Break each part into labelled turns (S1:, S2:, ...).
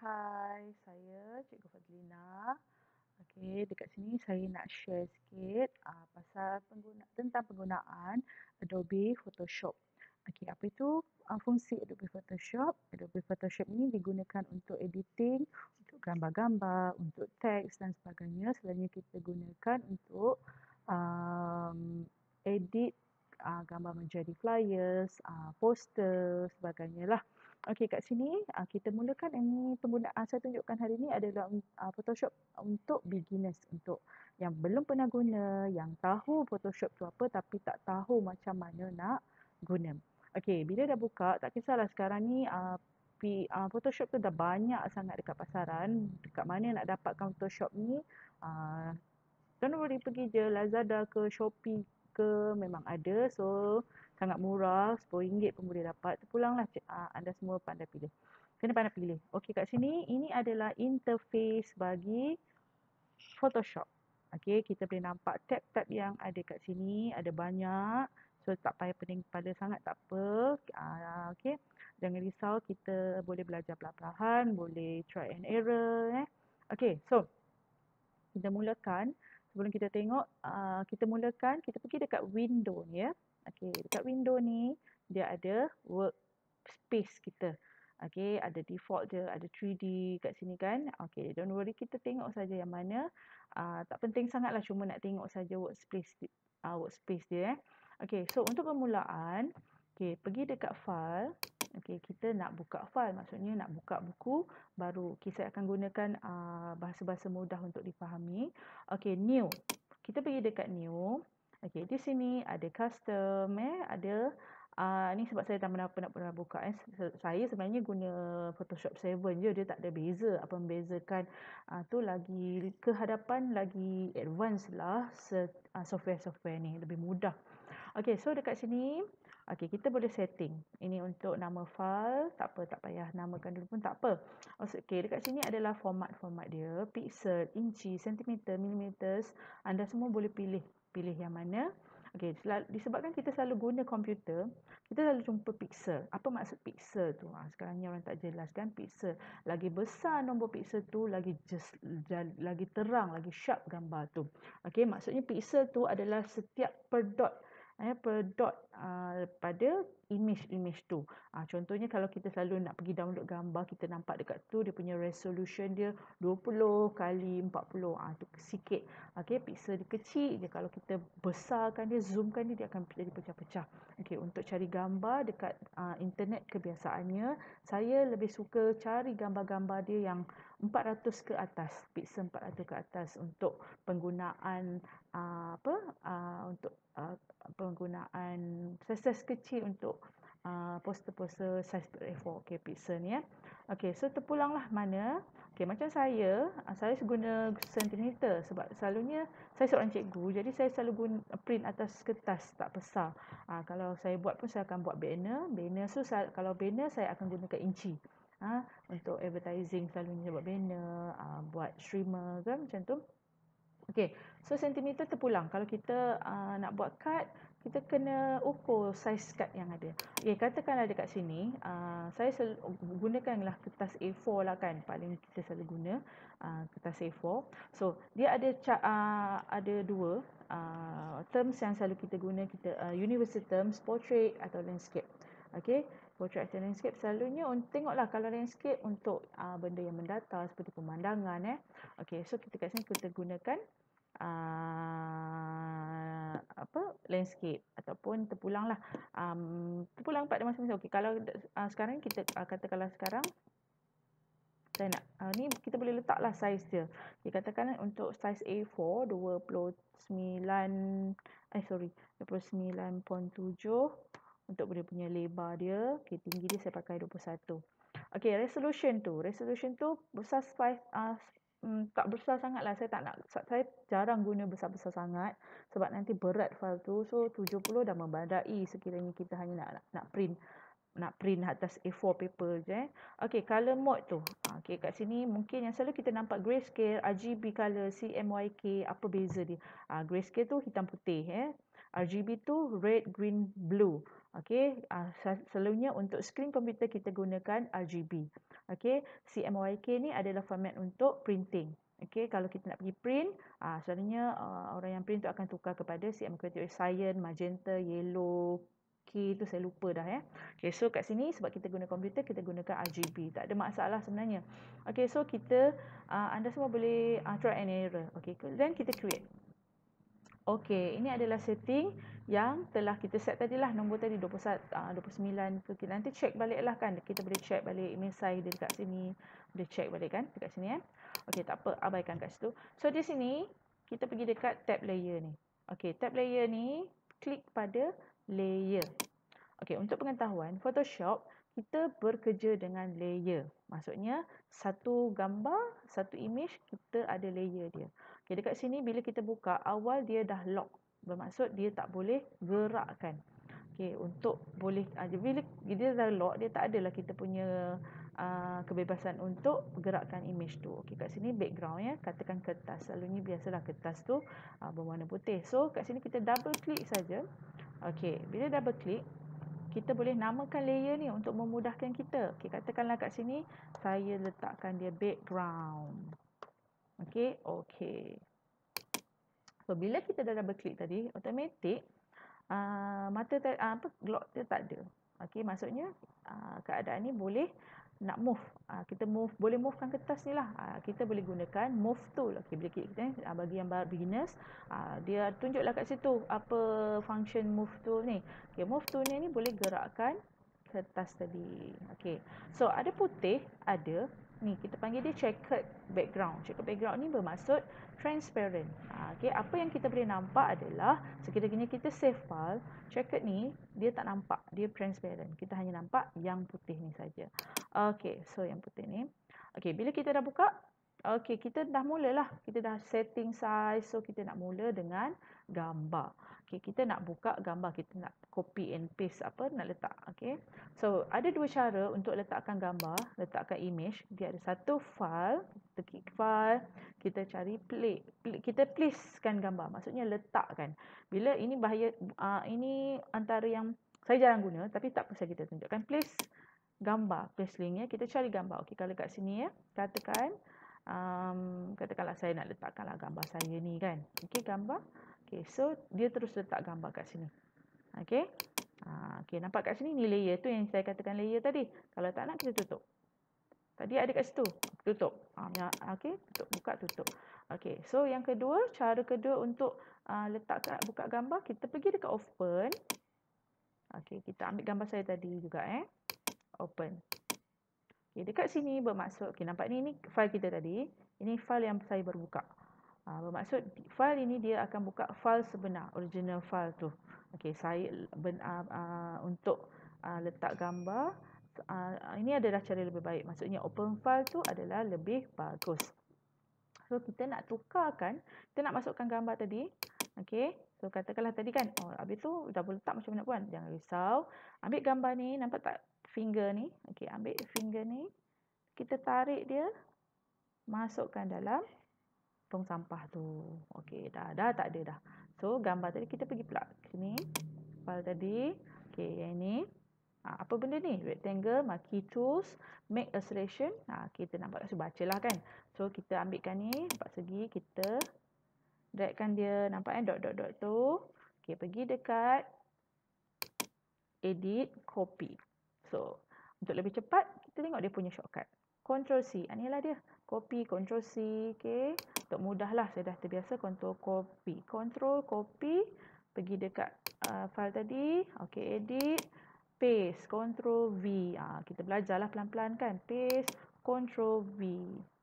S1: hai. Saya Cikgu Fadlina. Okey, dekat sini saya nak share sikit uh, pasal pengguna tentang penggunaan Adobe Photoshop. Okey, apa itu uh, fungsi Adobe Photoshop? Adobe Photoshop ini digunakan untuk editing, untuk gambar-gambar, untuk teks dan sebagainya. Selainnya kita gunakan untuk um, edit uh, gambar menjadi flyers, uh, poster, sebagainya lah. Okey kat sini uh, kita mulakan ini penggunaan saya tunjukkan hari ini adalah uh, Photoshop untuk beginners untuk yang belum pernah guna, yang tahu Photoshop tu apa tapi tak tahu macam mana nak guna. Okey, bila dah buka, tak kisahlah sekarang ni uh, ah, P, uh, Photoshop tu dah banyak sangat dekat pasaran. Dekat mana nak dapatkan Photoshop ni, uh, don't pergi je Lazada ke Shopee ke memang ada. So, uh, sangat murah RM10 pun boleh dapat tu pulanglah uh, anda semua pandai pilih kena pandai pilih okey kat sini ini adalah interface bagi Photoshop okey kita boleh nampak tab-tab yang ada kat sini ada banyak so tak payah pening kepala sangat tak apa uh, okey jangan risau kita boleh belajar perlahan-lahan boleh try and error eh okey so kita mulakan sebelum kita tengok uh, kita mulakan kita pergi dekat window ni ya yeah. Okey, dekat window ni dia ada work space kita. Okey, ada default je, ada 3D kat sini kan. Okey, don't worry kita tengok saja yang mana. Uh, tak penting sangatlah cuma nak tengok saja workspace uh, workspace dia eh. Okey, so untuk permulaan, okey, pergi dekat file. Okey, kita nak buka file, maksudnya nak buka buku baru. Okay, saya akan gunakan ah, bahasa-bahasa uh, mudah untuk difahami. Okey, new. Kita pergi dekat new. Okey, di sini ada custom eh, ada ah uh, ni sebab saya tak pernah pernah pernah buka eh. Saya sebenarnya guna Photoshop 7 je, dia tak ada beza apa membezakan ah uh, tu lagi kehadapan lagi advance lah ah, software-software ni lebih mudah. Okey, so dekat sini Okey, kita boleh setting. Ini untuk nama file, tak apa tak payah namakan dulu pun tak apa. Okey, dekat sini adalah format-format dia, pixel, inci, sentimeter, millimeters. Anda semua boleh pilih pilih yang mana. Okey, disebabkan kita selalu guna komputer, kita selalu jumpa pixel. Apa maksud pixel tu? Ha, sekarang ni orang tak jelaskan. kan pixel. Lagi besar nombor pixel tu, lagi just, lagi terang, lagi sharp gambar tu. Okey, maksudnya pixel tu adalah setiap per dot eh, per dot uh, pada image-image tu. Uh, contohnya kalau kita selalu nak pergi download gambar kita nampak dekat tu dia punya resolution dia 20 kali 40 uh, ah, tu sikit. Okay, pixel dia kecil dia kalau kita besarkan dia zoomkan dia dia akan jadi pecah-pecah. Okay, untuk cari gambar dekat uh, internet kebiasaannya saya lebih suka cari gambar-gambar dia yang 400 ke atas, pixel 400 ke atas untuk penggunaan uh, apa uh, untuk uh, penggunaan sesuai kecil untuk uh, poster-poster uh, size A4 okay, pixel ni. Eh. Ya. Okay, so terpulang lah mana. Okay, macam saya, uh, saya guna sentimeter sebab selalunya saya seorang cikgu. Jadi saya selalu guna print atas kertas tak besar. Uh, kalau saya buat pun saya akan buat banner. Banner so saya, kalau banner saya akan gunakan inci. Ha, untuk advertising selalunya buat banner, uh, buat streamer kan macam tu. Okay, so sentimeter terpulang. Kalau kita uh, nak buat card, kita kena ukur saiz kad yang ada. Okay, katakanlah dekat sini, uh, saya sel- gunakanlah kertas A4 lah kan. Paling kita selalu guna uh, kertas A4. So, dia ada uh, ada dua uh, terms yang selalu kita guna. kita uh, Universal terms, portrait atau landscape. Okay, portrait atau landscape selalunya tengoklah kalau landscape untuk uh, benda yang mendatar seperti pemandangan. Eh. Okay, so kita kat sini kita gunakan apa landscape ataupun lah um, terpulang pada masa-masa okey kalau uh, sekarang kita uh, ah, katakanlah sekarang saya nak uh, ni kita boleh letaklah size dia. Dia katakan untuk size A4 dua puluh sembilan eh sorry dua puluh sembilan. tujuh untuk dia punya lebar dia, okay, tinggi dia saya pakai dua puluh satu. Okay resolution tu, resolution tu besar size uh, mm, tak besar sangat lah. Saya tak nak, saya jarang guna besar-besar sangat sebab nanti berat file tu. So 70 dah membadai sekiranya kita hanya nak nak, nak print nak print atas A4 paper je. Eh. Okay, color mode tu. Ah, okay, kat sini mungkin yang selalu kita nampak grayscale, RGB color, CMYK, apa beza dia. Ah, uh, grayscale tu hitam putih. Eh. RGB tu red, green, blue. Okay, uh, ah, selalunya untuk screen komputer kita gunakan RGB. Okey, CMYK ni adalah format untuk printing. Okey, kalau kita nak pergi print, uh, selalunya uh, orang yang print tu akan tukar kepada CMYK cyan, magenta, yellow, k tu saya lupa dah ya. Eh. Okey, so kat sini sebab kita guna komputer, kita gunakan RGB. Tak ada masalah sebenarnya. Okey, so kita uh, anda semua boleh uh, try and error. Okey, then kita create. Okey, ini adalah setting yang telah kita set tadi lah nombor tadi 21, 29 ah, ke kita nanti check baliklah kan kita boleh check balik email saya dekat sini boleh check balik kan dekat sini eh Okey tak apa abaikan kat situ so di sini kita pergi dekat tab layer ni Okey tab layer ni klik pada layer Okey untuk pengetahuan Photoshop kita bekerja dengan layer maksudnya satu gambar satu image kita ada layer dia Okey dekat sini bila kita buka awal dia dah lock bermaksud dia tak boleh gerakkan. Okey, untuk boleh aja ah, bila dia dah lock, dia tak adalah kita punya aa, ah, kebebasan untuk gerakkan image tu. Okey, kat sini background ya, katakan kertas. Selalunya biasalah kertas tu aa, ah, berwarna putih. So, kat sini kita double click saja. Okey, bila double click kita boleh namakan layer ni untuk memudahkan kita. Okey, katakanlah kat sini saya letakkan dia background. Okey, okey. So bila kita dah double click tadi, automatik uh, ah, mata uh, apa glock dia tak ada. Okey, maksudnya uh, keadaan ni boleh nak move. Uh, kita move boleh movekan kertas ni lah. Uh, kita boleh gunakan move tool. Okey, bila kita uh, bagi yang beginners, uh, dia tunjuklah kat situ apa function move tool ni. Okey, move tool ni, ni boleh gerakkan kertas tadi. Okey. So ada putih, ada ni kita panggil dia checkered background. Checkered background ni bermaksud transparent. Ha, okay, apa yang kita boleh nampak adalah sekiranya kita save file, checkered ni dia tak nampak, dia transparent. Kita hanya nampak yang putih ni saja. Okay, so yang putih ni. Okay, bila kita dah buka, okay, kita dah mulalah. Kita dah setting size, so kita nak mula dengan gambar. Okay, kita nak buka gambar, kita nak copy and paste apa nak letak okey so ada dua cara untuk letakkan gambar letakkan image dia ada satu file kita klik file kita cari play, kita placekan gambar maksudnya letakkan bila ini bahaya uh, ini antara yang saya jarang guna tapi tak apa saya kita tunjukkan place gambar place link ya kita cari gambar okey kalau kat sini ya katakan um, katakanlah saya nak letakkanlah gambar saya ni kan okey gambar Okay, so dia terus letak gambar kat sini. Okey. Ha, okay. nampak kat sini ni layer tu yang saya katakan layer tadi. Kalau tak nak kita tutup. Tadi ada kat situ. Tutup. Ha, ya, okay, tutup, buka, tutup. Okey, so yang kedua, cara kedua untuk uh, letak kat, buka gambar, kita pergi dekat open. Okey, kita ambil gambar saya tadi juga eh. Open. Okey, dekat sini bermaksud, okey nampak ni, ni file kita tadi. Ini file yang saya baru buka. Ha, bermaksud file ini dia akan buka file sebenar, original file tu. Okey, saya ben, uh, uh, untuk uh, letak gambar uh, ini adalah cara lebih baik. Maksudnya open file tu adalah lebih bagus. So kita nak tukarkan, kita nak masukkan gambar tadi. Okey. So katakanlah tadi kan, oh habis tu dah boleh letak macam mana pun. Kan? Jangan risau. Ambil gambar ni, nampak tak finger ni? Okey, ambil finger ni. Kita tarik dia masukkan dalam tong sampah tu. Okey, dah dah tak ada dah. So, gambar tadi kita pergi pula sini. File tadi. Okey, yang ini. Ha, apa benda ni? Rectangle, marquee tools, make a selection. Ha, kita nampak tak baca lah kan. So, kita ambilkan ni. Nampak segi kita dragkan dia. Nampak kan? Dot, dot, dot tu. Okey, pergi dekat edit, copy. So, untuk lebih cepat, kita tengok dia punya shortcut. Ctrl C. Inilah ha, dia. Copy, Ctrl C. Okey untuk mudahlah saya dah terbiasa control copy control copy pergi dekat uh, file tadi okey edit paste control v ah kita belajarlah pelan-pelan kan paste control v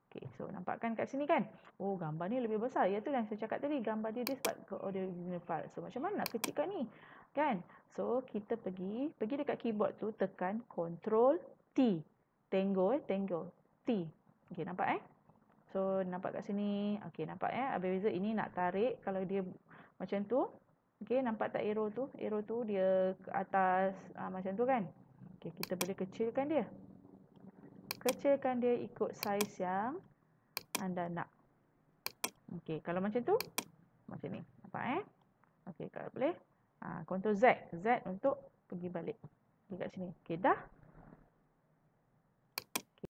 S1: okey so nampak kan kat sini kan oh gambar ni lebih besar ya tu yang saya cakap tadi gambar dia dia ke original file so macam mana nak kecilkan ni kan so kita pergi pergi dekat keyboard tu tekan control t tenggol tengok, t okey nampak eh So nampak kat sini. Okey nampak eh. Habis beza ini nak tarik kalau dia macam tu. Okey nampak tak arrow tu? Arrow tu dia ke atas aa, ah, macam tu kan? Okey kita boleh kecilkan dia. Kecilkan dia ikut saiz yang anda nak. Okey kalau macam tu. Macam ni. Nampak eh? Okey kalau boleh. Ah control Z. Z untuk pergi balik. Dekat sini. Okey dah.